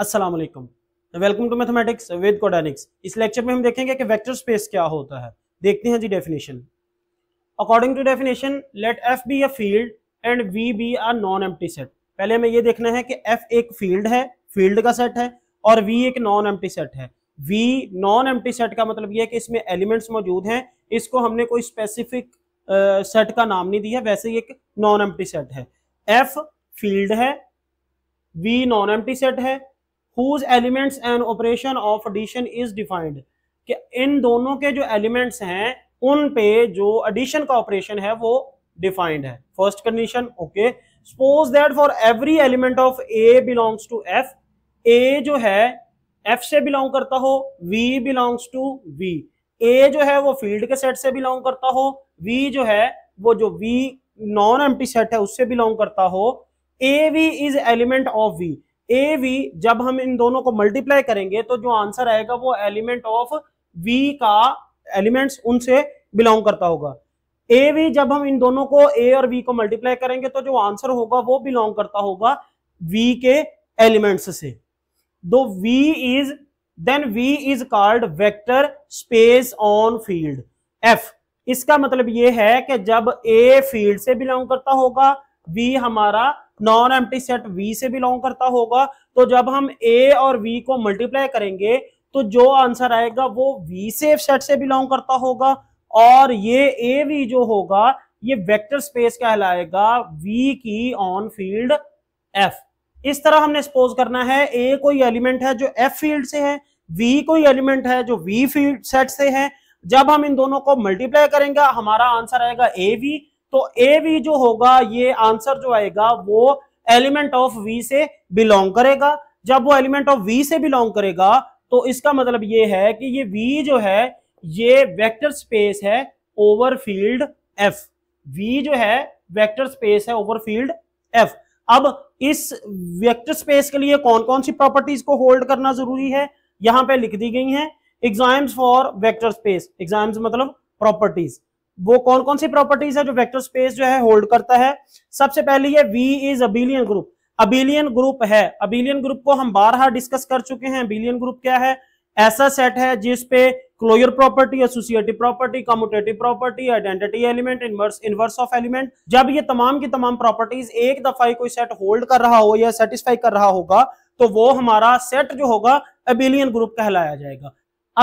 अस्सलाम वालेकुम welcome to mathematics with Codenics इस लेक्चर में हम देखेंगे कि वेक्टर स्पेस क्या होता है देखते हैं जी definition according to definition let F be a field and V be a non empty set पहले हमें ये देखना है कि एफ एक फील्ड है फील्ड का सेट है और वी एक नॉन एम्प्टी सेट है वी नॉन एम्प्टी सेट का मतलब ये है कि इसमें एलिमेंट्स मौजूद हैं इसको हमने कोई स्पेसिफिक सेट uh, का नाम नहीं दिया वैसे ही एक नॉन एम्प्टी सेट है एफ फील्ड है वी नॉन एम्प्टी सेट है whose elements and operation of addition is defined कि इन दोनों के जो एलिमेंट्स हैं उन पे जो एडिशन का ऑपरेशन है वो डिफाइंड है first condition okay suppose that for every element of a belongs to F a जो है एफ से बिलोंग करता हो v belongs to V a जो है वो फील्ड के सेट से बिलोंग करता हो वी जो है वो जो वी नॉन एम्प्टी सेट है उससे बिलोंग करता हो a v is element of V a v जब हम इन दोनों को मल्टीप्लाई करेंगे तो जो आंसर आएगा वो एलिमेंट ऑफ वी का एलिमेंट्स उनसे बिलोंग करता होगा ए वी जब हम इन दोनों को ए और वी को मल्टीप्लाई करेंगे तो जो आंसर होगा वो बिलोंग करता होगा वी के एलिमेंट्स से दो V is then V is called vector space on field F इसका मतलब ये है कि जब ए फील्ड से बिलोंग करता होगा वी हमारा नॉन एम सेट वी से बिलोंग करता होगा तो जब हम ए और वी को मल्टीप्लाई करेंगे तो जो आंसर आएगा वो वी सेफ सेट से बिलोंग करता होगा और ये ए वी जो होगा ये वेक्टर स्पेस कहलाएगा वी की ऑन फील्ड एफ इस तरह हमने सपोज करना है ए कोई एलिमेंट है जो एफ फील्ड से है वी कोई एलिमेंट है जो वी फील्ड सेट से है जब हम इन दोनों को मल्टीप्लाई करेंगे हमारा आंसर आएगा ए वी तो ए वी जो होगा ये आंसर जो आएगा वो एलिमेंट ऑफ वी से बिलोंग करेगा जब वो एलिमेंट ऑफ वी से बिलोंग करेगा तो इसका मतलब ये है कि ये वी जो है ये वेक्टर स्पेस है ओवर फील्ड एफ वी जो है वेक्टर स्पेस है ओवर फील्ड एफ अब इस वेक्टर स्पेस के लिए कौन कौन सी प्रॉपर्टीज को होल्ड करना जरूरी है यहां पे लिख दी गई हैं exams for vector space exams मतलब प्रॉपर्टीज वो कौन कौन सी प्रॉपर्टीज है जो वेक्टर स्पेस जो है होल्ड करता है सबसे पहले ये V is abelian group abelian group है अबिलियन ग्रुप को हम बार हार डिस्कस कर चुके हैं अबिलियन ग्रुप क्या है ऐसा सेट है जिसपे closure property associative property commutative property identity element inverse inverse of element जब ये तमाम की तमाम प्रॉपर्टीज एक दफा ही कोई सेट होल्ड कर रहा हो या सेटिस्फाई कर रहा होगा तो वो हमारा सेट जो होगा अबिलियन ग्रुप कहलाया जाएगा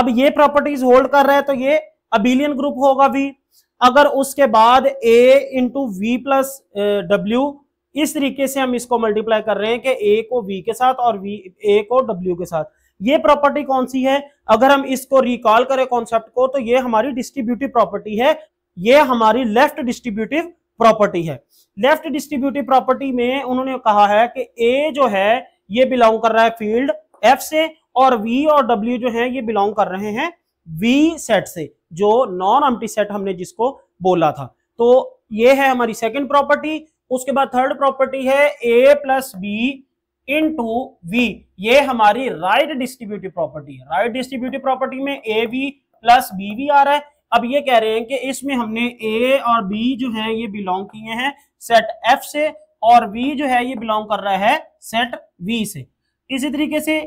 अब ये प्रॉपर्टीज होल्ड कर रहा है तो ये अबिलियन ग्रुप होगा वी अगर उसके बाद ए इंटू वी प्लस डब्ल्यू इस तरीके से हम इसको मल्टीप्लाई कर रहे हैं कि ए को वी के साथ और वी ए को डब्ल्यू के साथ ये प्रॉपर्टी कौन सी है अगर हम इसको रिकॉल करें कॉन्सेप्ट को तो ये हमारी डिस्ट्रीब्यूटिव प्रॉपर्टी है ये हमारी लेफ्ट डिस्ट्रीब्यूटिव प्रॉपर्टी है लेफ्ट डिस्ट्रीब्यूटिव प्रॉपर्टी में उन्होंने कहा है कि ए जो है ये बिलोंग कर रहा है फील्ड एफ से और वी और डब्ल्यू जो है ये बिलोंग कर रहे हैं वी सेट से जो नॉन एम्प्टी सेट हमने जिसको बोला था तो ये है हमारी सेकंड प्रॉपर्टी उसके बाद थर्ड प्रॉपर्टी है A plus B into V ये हमारी राइट डिस्ट्रीब्यूटिव प्रॉपर्टी है राइट डिस्ट्रीब्यूटिव प्रॉपर्टी में A V plus B V आ रहा है अब ये कह रहे हैं कि इसमें हमने ए और बी जो है ये बिलोंग किए हैं सेट एफ से और वी जो है ये बिलोंग कर रहा है सेट वी से इसी तरीके से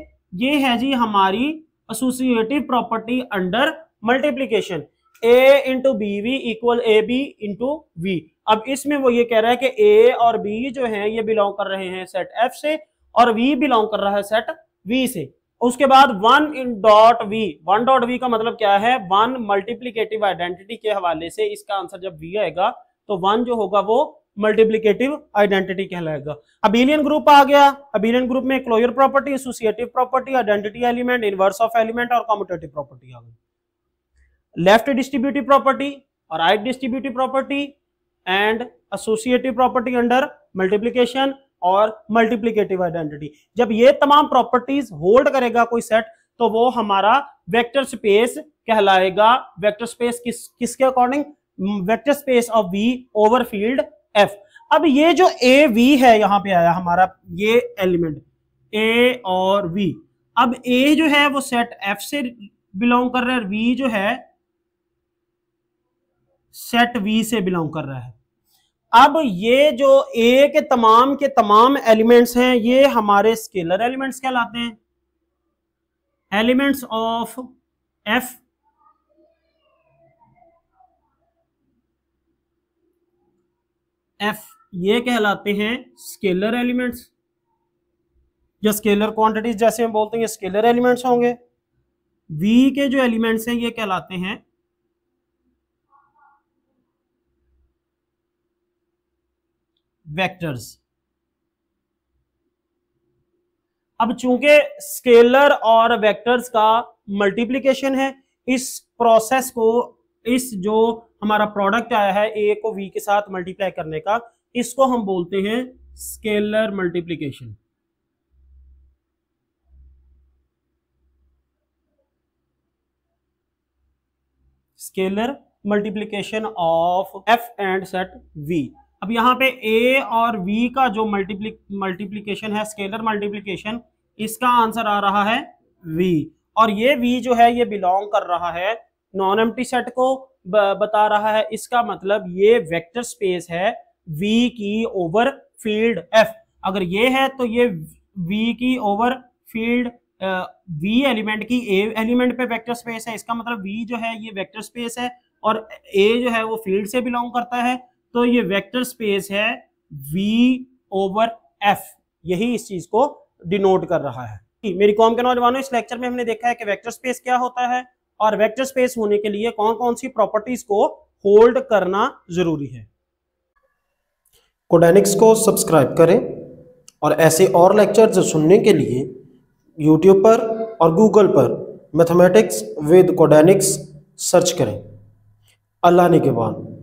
ये है जी हमारी associative property under multiplication A into B V equal A B into V अब इसमें वो ये कह रहा है कि ए और बी जो है ये बिलोंग कर रहे हैं सेट एफ से और वी बिलोंग कर रहा है सेट वी से उसके बाद one in dot V one dot V का मतलब क्या है वन मल्टीप्लीकेटिव आइडेंटिटी के हवाले से इसका आंसर जब वी आएगा तो वन जो होगा वो मल्टीप्लीकेटिव आइडेंटिटी कहलाएगा अबिलियन ग्रुप आ गया अबिलियन ग्रुप में closure property associative property identity element inverse of element और कॉम्पिटेटिव प्रॉपर्टी आ गई लेफ्ट डिस्ट्रीब्यूटिव प्रॉपर्टी और right distributive property and associative property under multiplication और मल्टीप्लीकेटिव आइडेंटिटी जब ये तमाम प्रॉपर्टीज होल्ड करेगा कोई सेट तो वो हमारा वेक्टर स्पेस कहलाएगा वेक्टर स्पेस किस किसके according vector space of V over field F अब ये जो ए वी है यहां पे आया हमारा ये एलिमेंट ए और वी अब ए जो है वो सेट एफ से बिलोंग कर रहा है वी जो है सेट वी से बिलोंग कर रहा है अब ये जो ए के तमाम के तमाम एलिमेंट्स हैं ये हमारे स्केलर एलिमेंट्स कहलाते हैं एलिमेंट्स ऑफ एफ एफ ये कहलाते हैं स्केलर एलिमेंट्स या स्केलर क्वांटिटीज जैसे हम बोलते हैं स्केलर एलिमेंट्स होंगे वी के जो एलिमेंट्स हैं ये कहलाते हैं वेक्टर्स अब चूंकि स्केलर और वेक्टर्स का मल्टीप्लिकेशन है इस प्रोसेस को इस जो हमारा प्रोडक्ट आया है ए को वी के साथ मल्टीप्लाई करने का इसको हम बोलते हैं scalar multiplication scalar multiplication of F and set V अब यहां पे ए और वी का जो मल्टीप्ली मल्टीप्लीकेशन है स्केलर मल्टीप्लीकेशन इसका आंसर आ रहा है वी और ये वी जो है ये बिलोंग कर रहा है नॉन एम सेट को बता रहा है इसका मतलब ये वेक्टर स्पेस है V की ओवर फील्ड F अगर ये है तो ये V की ओवर फील्ड V एलिमेंट की A एलिमेंट पे वेक्टर स्पेस है इसका मतलब V जो है ये वेक्टर स्पेस है और A जो है वो फील्ड से बिलोंग करता है तो ये वेक्टर स्पेस है V ओवर F यही इस चीज को डिनोट कर रहा है मेरी कॉम के नौजवानों इस लेक्चर में हमने देखा है कि वेक्टर स्पेस क्या होता है और वेक्टर स्पेस होने के लिए कौन कौन सी प्रॉपर्टीज को होल्ड करना जरूरी है कोडेनिक्स को सब्सक्राइब करें और ऐसे और लेक्चर्स सुनने के लिए यूट्यूब पर और गूगल पर मैथमेटिक्स विद कोडेनिक्स सर्च करें अल्लाह ने के बाद